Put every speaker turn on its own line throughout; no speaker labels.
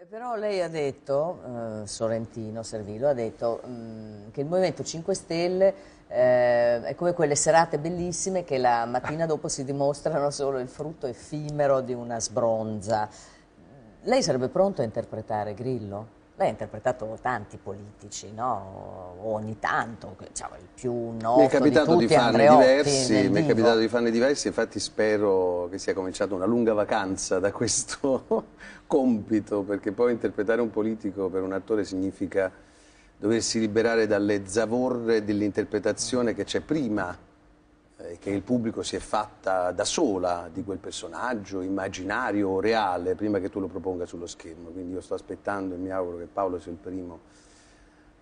Eh, però lei ha detto, eh, Sorrentino Servillo, ha detto mh, mm, che il Movimento 5 Stelle eh, è come quelle serate bellissime che la mattina dopo si dimostrano solo il frutto effimero di una sbronza. Lei sarebbe pronto a interpretare Grillo? Lei ha interpretato tanti politici, no? Ogni tanto, diciamo, il più noto mi è capitato di, tutti, di farne Andreotti, diversi, Mi è capitato di farne diversi, infatti spero che sia cominciata una lunga vacanza da questo compito, perché poi interpretare un politico per un attore significa doversi liberare dalle zavorre dell'interpretazione che c'è prima eh, che il pubblico si è fatta da sola di quel personaggio immaginario o reale prima che tu lo proponga sullo schermo. Quindi io sto aspettando e mi auguro che Paolo sia il primo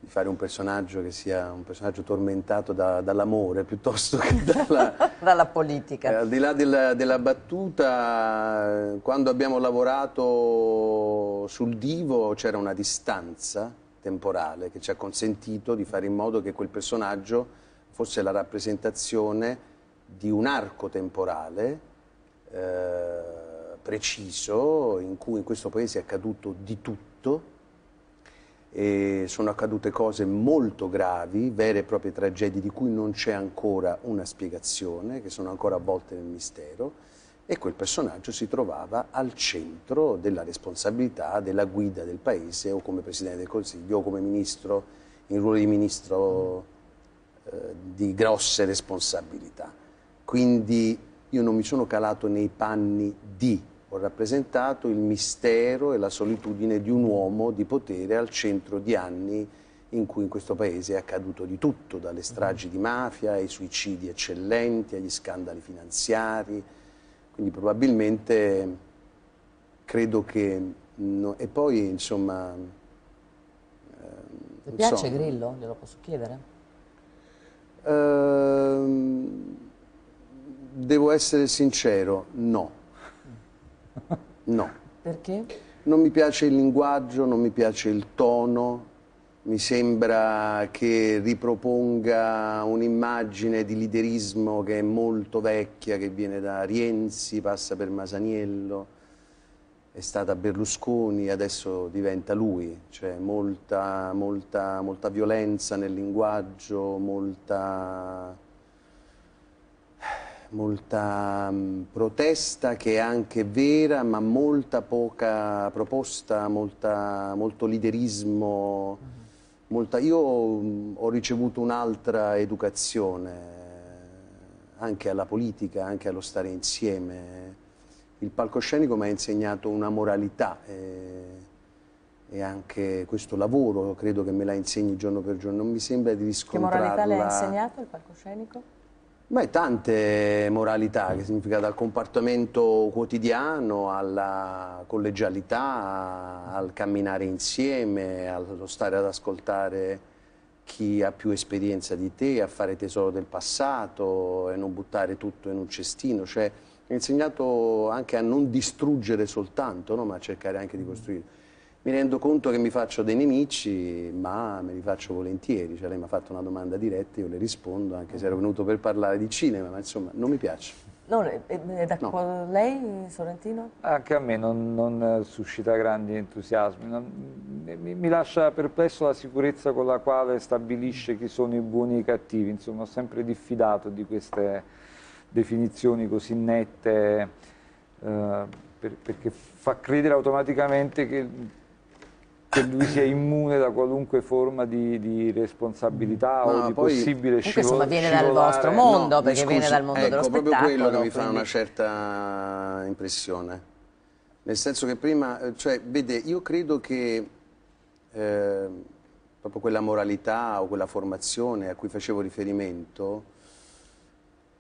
di fare un personaggio che sia un personaggio tormentato da, dall'amore piuttosto che dalla, dalla politica. Eh, al di là della, della, battuta, quando abbiamo lavorato sul divo c'era una distanza temporale che ci ha consentito di fare in modo che quel personaggio fosse la rappresentazione di un arco temporale eh, preciso in cui in questo paese è accaduto di tutto e sono accadute cose molto gravi, vere e proprie tragedie di cui non c'è ancora una spiegazione, che sono ancora avvolte nel mistero e quel personaggio si trovava al centro della responsabilità della guida del paese o come Presidente del Consiglio o come Ministro, in ruolo di Ministro di grosse responsabilità. Quindi io non mi sono calato nei panni di, ho rappresentato il mistero e la solitudine di un uomo di potere al centro di anni in cui in questo paese è accaduto di tutto, dalle stragi di mafia ai suicidi eccellenti, agli scandali finanziari, quindi probabilmente credo che... No, e poi insomma... Eh, Ti piace so, Grillo? Glielo posso chiedere? Ehm, devo essere sincero, no. No. Perché? Non mi piace il linguaggio, non mi piace il tono, mi sembra che riproponga un'immagine di liderismo che è molto vecchia, che viene da Rienzi, passa per Masaniello è stata Berlusconi, adesso diventa lui, cioè molta, molta, molta violenza nel linguaggio, molta, molta mm, protesta che è anche vera, ma molta poca proposta, molta, molto liderismo. molta... Io mm, ho ricevuto un'altra educazione, anche alla politica, anche allo stare insieme il palcoscenico mi ha insegnato una moralità e, eh, e, anche questo lavoro credo che me la insegni giorno per giorno, non mi sembra di riscontrarla. Che moralità le ha insegnato il palcoscenico? Beh, tante moralità, che significa dal comportamento quotidiano alla collegialità, al camminare insieme, allo stare ad ascoltare chi ha più esperienza di te, a fare tesoro del passato e non buttare tutto in un cestino, cioè mi ha insegnato anche a non distruggere soltanto, no? ma a cercare anche di mm. costruire. Mi rendo conto che mi faccio dei nemici, ma me li faccio volentieri. Cioè, lei mi ha fatto una domanda diretta, io le rispondo, anche se ero venuto per parlare di cinema, ma insomma, non mi piace. Non, eh, eh, è d'accordo no. lei, Sorrentino? Anche a me non, non suscita grandi entusiasmi. Non, mi, mi, lascia perplesso la sicurezza con la quale stabilisce chi sono i buoni e i cattivi. Insomma, ho sempre diffidato di queste definizioni così nette, eh, per, perché fa credere automaticamente che, che, lui sia immune da qualunque forma di, di responsabilità no, o di poi, possibile scivol- questo ma viene scivolare. dal vostro mondo, no, perché scusi, viene dal mondo ecco, dello spettacolo. Ecco, proprio quello che mi fa una certa impressione. Nel senso che prima, eh, cioè, vede, io credo che eh, proprio quella moralità o quella formazione a cui facevo riferimento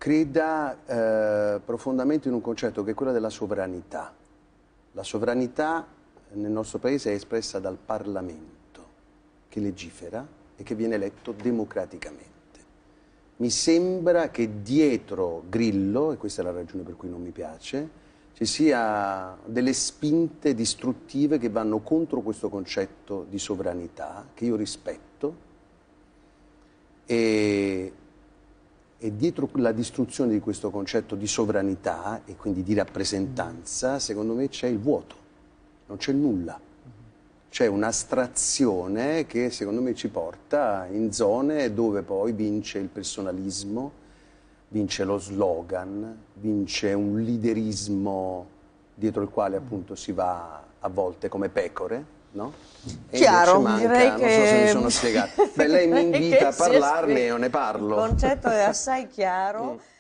creda eh, profondamente in un concetto che è quello della sovranità. La sovranità nel nostro paese è espressa dal Parlamento, che legifera e che viene eletto democraticamente. Mi sembra che dietro Grillo, e questa è la ragione per cui non mi piace, ci sia delle spinte distruttive che vanno contro questo concetto di sovranità, che io rispetto, e e dietro la distruzione di questo concetto di sovranità e quindi di rappresentanza, secondo me c'è il vuoto, non c'è nulla. C'è un'astrazione che secondo me ci porta in zone dove poi vince il personalismo, vince lo slogan, vince un liderismo dietro il quale appunto si va a volte come pecore no? Chiaro, manca, direi non che... Non so se mi sono spiegato. Beh, lei mi invita a parlarne e io ne parlo. Il concetto è assai chiaro. mm.